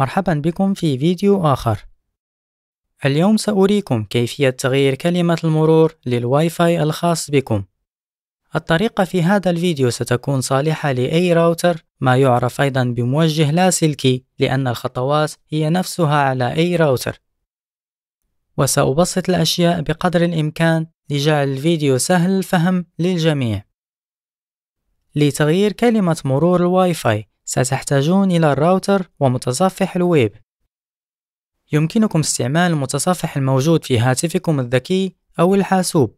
مرحبا بكم في فيديو آخر اليوم سأريكم كيفية تغيير كلمة المرور للواي فاي الخاص بكم الطريقة في هذا الفيديو ستكون صالحة لأي راوتر ما يعرف أيضا بموجه لاسلكي لأن الخطوات هي نفسها على أي راوتر وسأبسط الأشياء بقدر الإمكان لجعل الفيديو سهل الفهم للجميع لتغيير كلمة مرور الواي فاي ستحتاجون إلى الراوتر ومتصفح الويب يمكنكم استعمال المتصفح الموجود في هاتفكم الذكي أو الحاسوب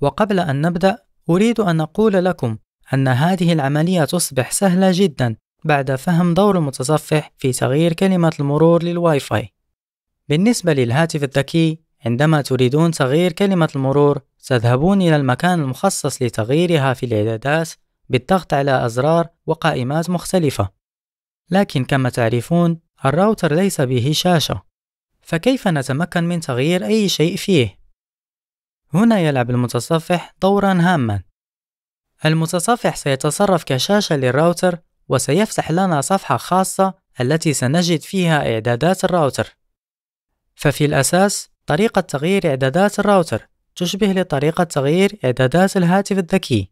وقبل أن نبدأ أريد أن أقول لكم أن هذه العملية تصبح سهلة جدا بعد فهم دور المتصفح في تغيير كلمة المرور للواي فاي بالنسبة للهاتف الذكي عندما تريدون تغيير كلمة المرور تذهبون إلى المكان المخصص لتغييرها في الإعدادات بالضغط على أزرار وقائمات مختلفة لكن كما تعرفون الراوتر ليس به شاشة فكيف نتمكن من تغيير أي شيء فيه؟ هنا يلعب المتصفح دورا هاما المتصفح سيتصرف كشاشة للراوتر وسيفتح لنا صفحة خاصة التي سنجد فيها إعدادات الراوتر ففي الأساس طريقة تغيير إعدادات الراوتر تشبه لطريقة تغيير إعدادات الهاتف الذكي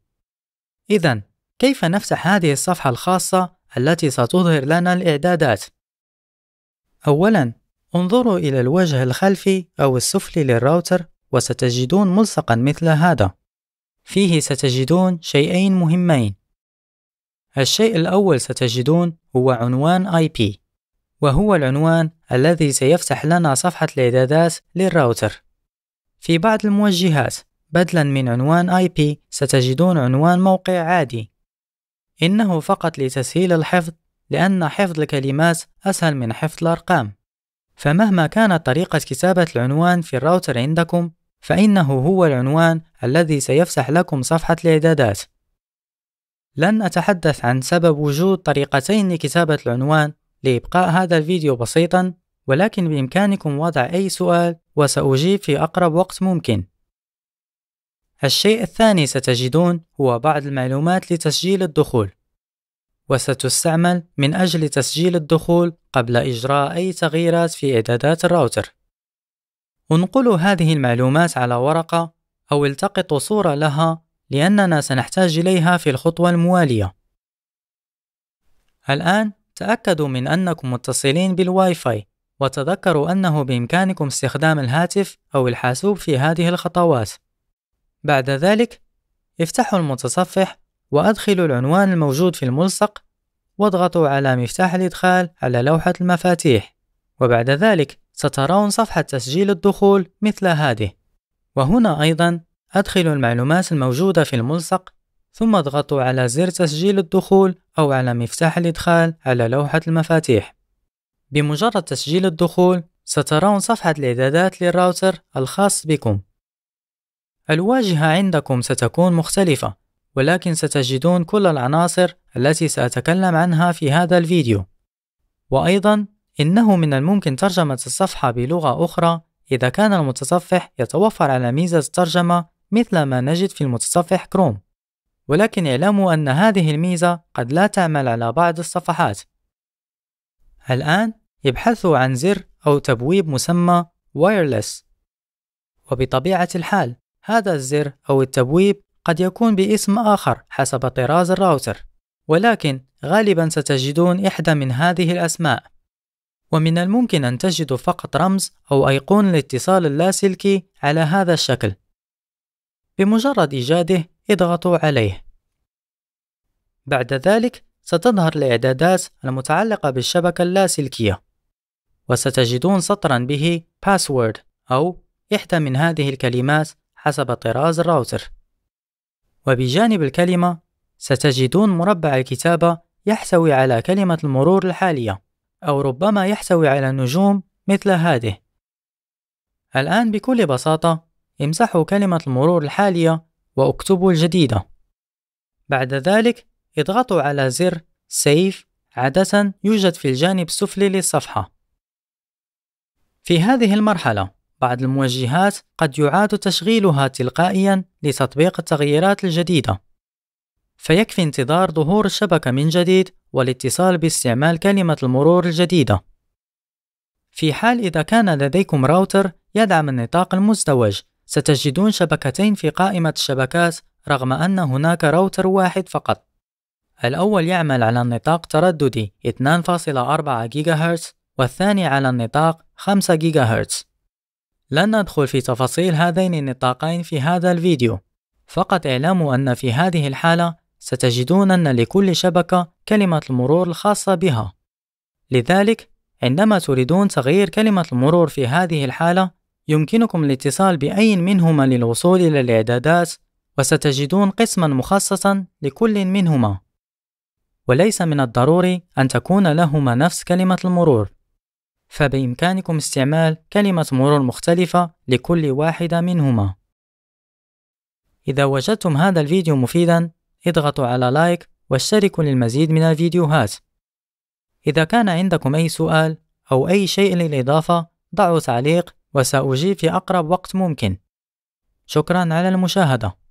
إذا كيف نفتح هذه الصفحة الخاصة التي ستظهر لنا الإعدادات؟ أولاً، انظروا إلى الوجه الخلفي أو السفلي للراوتر وستجدون ملصقًا مثل هذا. فيه ستجدون شيئين مهمين. الشيء الأول ستجدون هو عنوان IP، وهو العنوان الذي سيفتح لنا صفحة الإعدادات للراوتر. في بعض الموجهات بدلا من عنوان IP ستجدون عنوان موقع عادي إنه فقط لتسهيل الحفظ لأن حفظ الكلمات أسهل من حفظ الأرقام فمهما كانت طريقة كتابة العنوان في الراوتر عندكم فإنه هو العنوان الذي سيفسح لكم صفحة الإعدادات لن أتحدث عن سبب وجود طريقتين لكتابة العنوان لإبقاء هذا الفيديو بسيطا ولكن بإمكانكم وضع أي سؤال وسأجيب في أقرب وقت ممكن الشيء الثاني ستجدون هو بعض المعلومات لتسجيل الدخول وستستعمل من أجل تسجيل الدخول قبل إجراء أي تغييرات في إعدادات الراوتر انقلوا هذه المعلومات على ورقة أو التقطوا صورة لها لأننا سنحتاج إليها في الخطوة الموالية الآن تأكدوا من أنكم متصلين بالواي فاي وتذكروا أنه بإمكانكم استخدام الهاتف أو الحاسوب في هذه الخطوات بعد ذلك افتحوا المتصفح وأدخلوا العنوان الموجود في الملصق واضغطوا على مفتاح الإدخال على لوحة المفاتيح وبعد ذلك سترون صفحة تسجيل الدخول مثل هذه وهنا أيضا أدخلوا المعلومات الموجودة في الملصق ثم اضغطوا على زر تسجيل الدخول أو على مفتاح الإدخال على لوحة المفاتيح بمجرد تسجيل الدخول سترون صفحة الإعدادات للراوتر الخاص بكم الواجهة عندكم ستكون مختلفة ولكن ستجدون كل العناصر التي سأتكلم عنها في هذا الفيديو وأيضا إنه من الممكن ترجمة الصفحة بلغة أخرى إذا كان المتصفح يتوفر على ميزة الترجمة مثل ما نجد في المتصفح كروم ولكن اعلموا أن هذه الميزة قد لا تعمل على بعض الصفحات الآن ابحثوا عن زر أو تبويب مسمى Wireless وبطبيعة الحال هذا الزر أو التبويب قد يكون باسم آخر حسب طراز الراوتر ولكن غالبا ستجدون إحدى من هذه الأسماء ومن الممكن أن تجدوا فقط رمز أو أيقون الاتصال اللاسلكي على هذا الشكل بمجرد إيجاده اضغطوا عليه بعد ذلك ستظهر الإعدادات المتعلقة بالشبكة اللاسلكية وستجدون سطرا به password أو إحدى من هذه الكلمات حسب طراز الراوتر وبجانب الكلمة ستجدون مربع الكتابة يحتوي على كلمة المرور الحالية أو ربما يحتوي على نجوم مثل هذه الآن بكل بساطة امسحوا كلمة المرور الحالية واكتبوا الجديدة بعد ذلك اضغطوا على زر Save عادة يوجد في الجانب السفلي للصفحة في هذه المرحلة بعض المواجهات قد يعاد تشغيلها تلقائيا لتطبيق التغييرات الجديدة فيكفي انتظار ظهور الشبكة من جديد والاتصال باستعمال كلمة المرور الجديدة في حال إذا كان لديكم راوتر يدعم النطاق المزدوج ستجدون شبكتين في قائمة الشبكات رغم أن هناك راوتر واحد فقط الأول يعمل على النطاق ترددي 2.4 جيجاهرتز والثاني على النطاق 5 جيجاهرتز لن ندخل في تفاصيل هذين النطاقين في هذا الفيديو فقط اعلموا أن في هذه الحالة ستجدون أن لكل شبكة كلمة المرور الخاصة بها لذلك عندما تريدون تغيير كلمة المرور في هذه الحالة يمكنكم الاتصال بأي منهما للوصول إلى الإعدادات وستجدون قسما مخصصا لكل منهما وليس من الضروري أن تكون لهما نفس كلمة المرور فبإمكانكم استعمال كلمة مرور مختلفة لكل واحدة منهما إذا وجدتم هذا الفيديو مفيدا اضغطوا على لايك واشتركوا للمزيد من الفيديوهات إذا كان عندكم أي سؤال أو أي شيء للإضافة ضعوا تعليق وسأجيب في أقرب وقت ممكن شكرا على المشاهدة